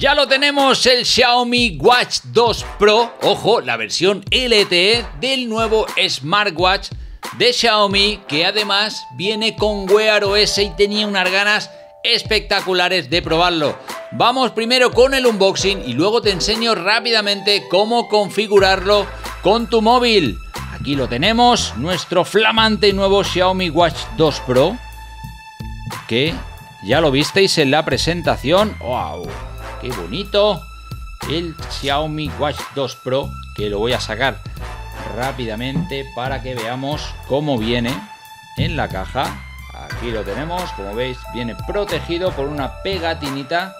Ya lo tenemos el Xiaomi Watch 2 Pro, ojo, la versión LTE del nuevo smartwatch de Xiaomi que además viene con Wear OS y tenía unas ganas espectaculares de probarlo. Vamos primero con el unboxing y luego te enseño rápidamente cómo configurarlo con tu móvil. Aquí lo tenemos, nuestro flamante nuevo Xiaomi Watch 2 Pro, que ya lo visteis en la presentación. ¡Wow! qué bonito, el Xiaomi Watch 2 Pro, que lo voy a sacar rápidamente para que veamos cómo viene en la caja. Aquí lo tenemos, como veis, viene protegido por una pegatinita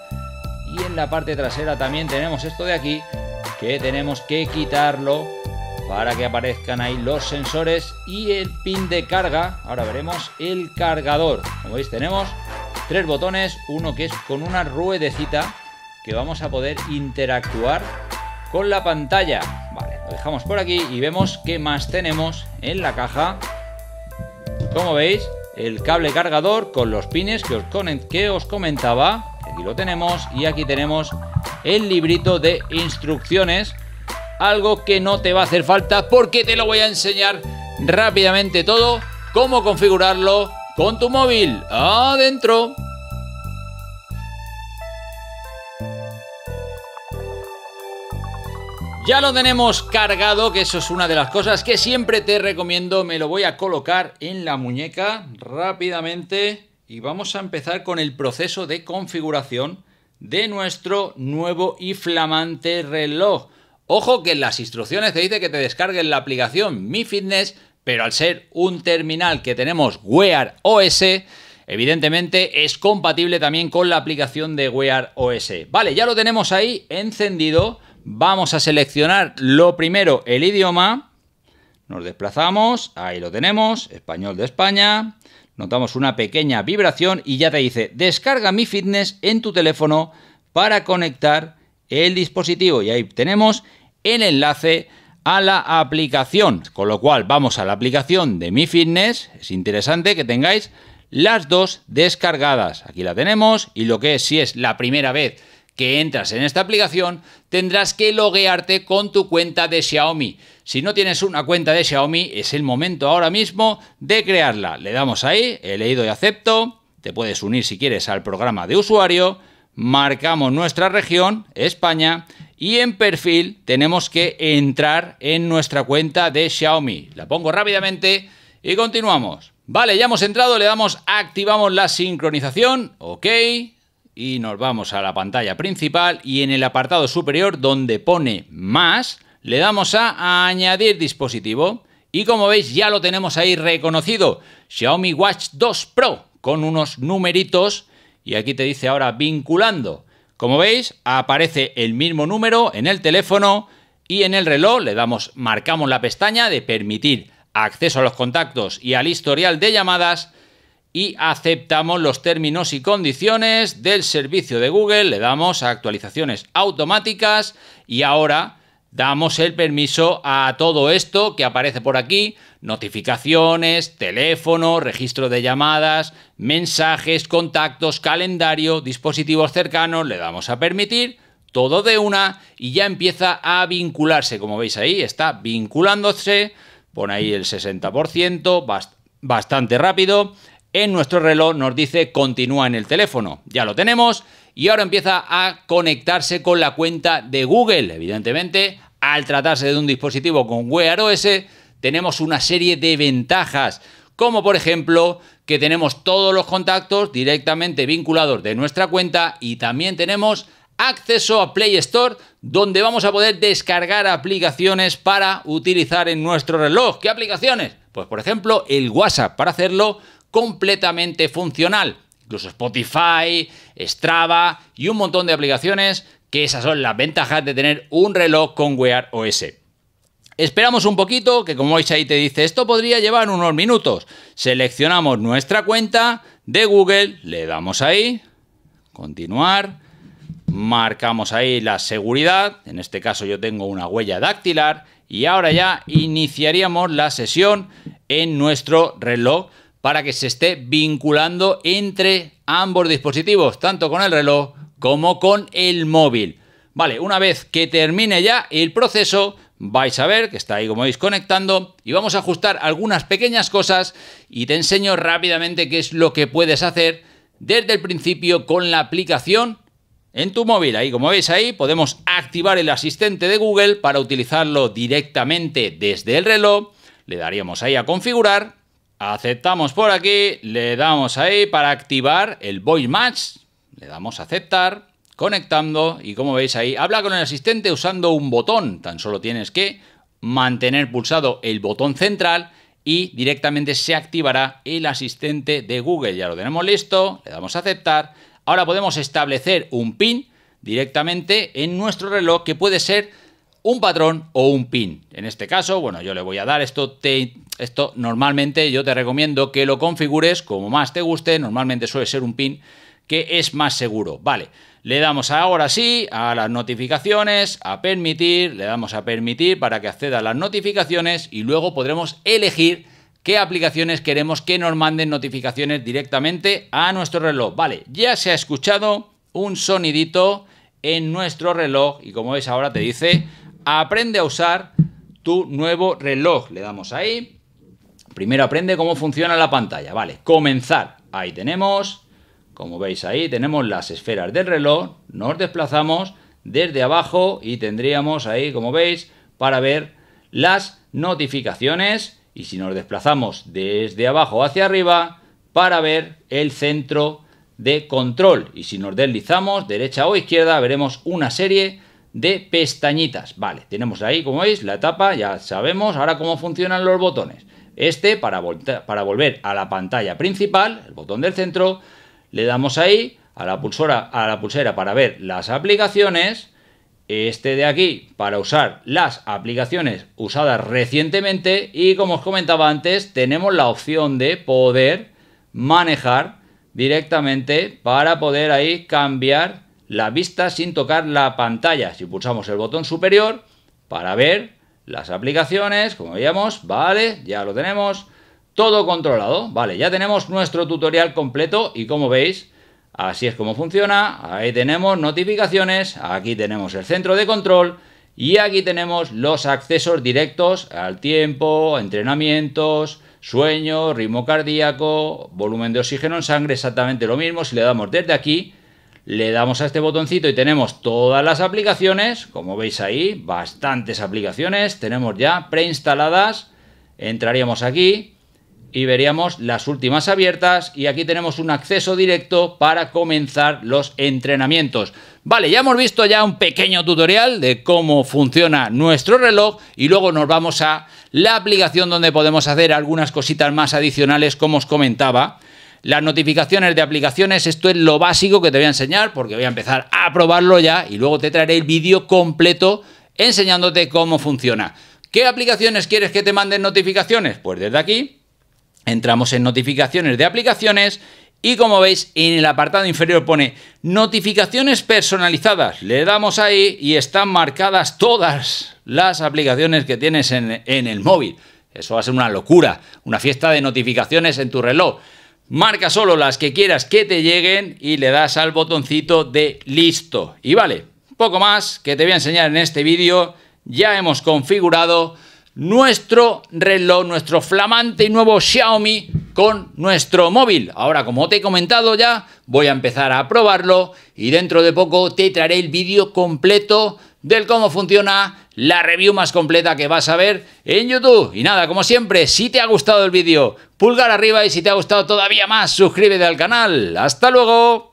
y en la parte trasera también tenemos esto de aquí que tenemos que quitarlo para que aparezcan ahí los sensores y el pin de carga. Ahora veremos el cargador. Como veis tenemos tres botones, uno que es con una ruedecita que vamos a poder interactuar con la pantalla. Vale, lo dejamos por aquí y vemos qué más tenemos en la caja. Como veis, el cable cargador con los pines que os, que os comentaba. Aquí lo tenemos y aquí tenemos el librito de instrucciones. Algo que no te va a hacer falta porque te lo voy a enseñar rápidamente todo. Cómo configurarlo con tu móvil. Adentro. Ya lo tenemos cargado, que eso es una de las cosas que siempre te recomiendo. Me lo voy a colocar en la muñeca rápidamente y vamos a empezar con el proceso de configuración de nuestro nuevo y flamante reloj. Ojo que en las instrucciones te dice que te descargues la aplicación Mi Fitness, pero al ser un terminal que tenemos Wear OS, evidentemente es compatible también con la aplicación de Wear OS. Vale, ya lo tenemos ahí encendido. Vamos a seleccionar lo primero, el idioma. Nos desplazamos, ahí lo tenemos, español de España. Notamos una pequeña vibración y ya te dice, descarga mi fitness en tu teléfono para conectar el dispositivo. Y ahí tenemos el enlace a la aplicación. Con lo cual vamos a la aplicación de Mi Fitness. Es interesante que tengáis las dos descargadas. Aquí la tenemos y lo que es, si es la primera vez que entras en esta aplicación, tendrás que loguearte con tu cuenta de Xiaomi. Si no tienes una cuenta de Xiaomi, es el momento ahora mismo de crearla. Le damos ahí, he leído y acepto. Te puedes unir si quieres al programa de usuario. Marcamos nuestra región, España, y en perfil tenemos que entrar en nuestra cuenta de Xiaomi. La pongo rápidamente y continuamos. Vale, ya hemos entrado, le damos activamos la sincronización, ok, y nos vamos a la pantalla principal y en el apartado superior donde pone más, le damos a añadir dispositivo y como veis ya lo tenemos ahí reconocido, Xiaomi Watch 2 Pro con unos numeritos y aquí te dice ahora vinculando. Como veis, aparece el mismo número en el teléfono y en el reloj le damos marcamos la pestaña de permitir acceso a los contactos y al historial de llamadas y aceptamos los términos y condiciones del servicio de Google, le damos a actualizaciones automáticas y ahora damos el permiso a todo esto que aparece por aquí, notificaciones, teléfono, registro de llamadas, mensajes, contactos, calendario, dispositivos cercanos, le damos a permitir, todo de una y ya empieza a vincularse, como veis ahí, está vinculándose, pone ahí el 60%, bastante rápido en nuestro reloj nos dice continúa en el teléfono. Ya lo tenemos y ahora empieza a conectarse con la cuenta de Google. Evidentemente, al tratarse de un dispositivo con Wear OS, tenemos una serie de ventajas, como por ejemplo que tenemos todos los contactos directamente vinculados de nuestra cuenta y también tenemos acceso a Play Store donde vamos a poder descargar aplicaciones para utilizar en nuestro reloj. ¿Qué aplicaciones? Pues por ejemplo el WhatsApp para hacerlo completamente funcional. Incluso Spotify, Strava y un montón de aplicaciones que esas son las ventajas de tener un reloj con Wear OS. Esperamos un poquito, que como veis ahí te dice, esto podría llevar unos minutos. Seleccionamos nuestra cuenta de Google, le damos ahí, continuar, marcamos ahí la seguridad, en este caso yo tengo una huella dactilar y ahora ya iniciaríamos la sesión en nuestro reloj para que se esté vinculando entre ambos dispositivos, tanto con el reloj como con el móvil. Vale, una vez que termine ya el proceso, vais a ver que está ahí como veis conectando y vamos a ajustar algunas pequeñas cosas y te enseño rápidamente qué es lo que puedes hacer desde el principio con la aplicación en tu móvil. Ahí como veis ahí podemos activar el asistente de Google para utilizarlo directamente desde el reloj. Le daríamos ahí a configurar Aceptamos por aquí, le damos ahí para activar el Voice Match, le damos a aceptar, conectando y como veis ahí, habla con el asistente usando un botón, tan solo tienes que mantener pulsado el botón central y directamente se activará el asistente de Google. Ya lo tenemos listo, le damos a aceptar. Ahora podemos establecer un pin directamente en nuestro reloj que puede ser un patrón o un pin. En este caso, bueno, yo le voy a dar esto, esto normalmente yo te recomiendo que lo configures como más te guste, normalmente suele ser un pin que es más seguro. Vale, le damos ahora sí a las notificaciones, a permitir, le damos a permitir para que acceda a las notificaciones y luego podremos elegir qué aplicaciones queremos que nos manden notificaciones directamente a nuestro reloj. Vale, ya se ha escuchado un sonidito en nuestro reloj y como veis ahora te dice aprende a usar tu nuevo reloj. Le damos ahí Primero aprende cómo funciona la pantalla. Vale, comenzar. Ahí tenemos, como veis ahí, tenemos las esferas del reloj. Nos desplazamos desde abajo y tendríamos ahí, como veis, para ver las notificaciones. Y si nos desplazamos desde abajo hacia arriba, para ver el centro de control. Y si nos deslizamos derecha o izquierda, veremos una serie de pestañitas. Vale, tenemos ahí, como veis, la etapa, ya sabemos ahora cómo funcionan los botones. Este, para, para volver a la pantalla principal, el botón del centro, le damos ahí a la, pulsora, a la pulsera para ver las aplicaciones. Este de aquí para usar las aplicaciones usadas recientemente. Y como os comentaba antes, tenemos la opción de poder manejar directamente para poder ahí cambiar la vista sin tocar la pantalla. Si pulsamos el botón superior para ver las aplicaciones, como veíamos, vale, ya lo tenemos, todo controlado, vale, ya tenemos nuestro tutorial completo y como veis, así es como funciona, ahí tenemos notificaciones, aquí tenemos el centro de control y aquí tenemos los accesos directos al tiempo, entrenamientos, sueño, ritmo cardíaco, volumen de oxígeno en sangre, exactamente lo mismo, si le damos desde aquí, le damos a este botoncito y tenemos todas las aplicaciones, como veis ahí, bastantes aplicaciones, tenemos ya preinstaladas. Entraríamos aquí y veríamos las últimas abiertas y aquí tenemos un acceso directo para comenzar los entrenamientos. Vale, ya hemos visto ya un pequeño tutorial de cómo funciona nuestro reloj y luego nos vamos a la aplicación donde podemos hacer algunas cositas más adicionales como os comentaba. Las notificaciones de aplicaciones, esto es lo básico que te voy a enseñar porque voy a empezar a probarlo ya y luego te traeré el vídeo completo enseñándote cómo funciona. ¿Qué aplicaciones quieres que te manden notificaciones? Pues desde aquí entramos en notificaciones de aplicaciones y como veis en el apartado inferior pone notificaciones personalizadas. Le damos ahí y están marcadas todas las aplicaciones que tienes en, en el móvil. Eso va a ser una locura, una fiesta de notificaciones en tu reloj. Marca solo las que quieras que te lleguen y le das al botoncito de listo. Y vale, poco más que te voy a enseñar en este vídeo. Ya hemos configurado nuestro reloj, nuestro flamante y nuevo Xiaomi con nuestro móvil. Ahora, como te he comentado ya, voy a empezar a probarlo y dentro de poco te traeré el vídeo completo del cómo funciona la review más completa que vas a ver en YouTube. Y nada, como siempre, si te ha gustado el vídeo, pulgar arriba y si te ha gustado todavía más, suscríbete al canal. ¡Hasta luego!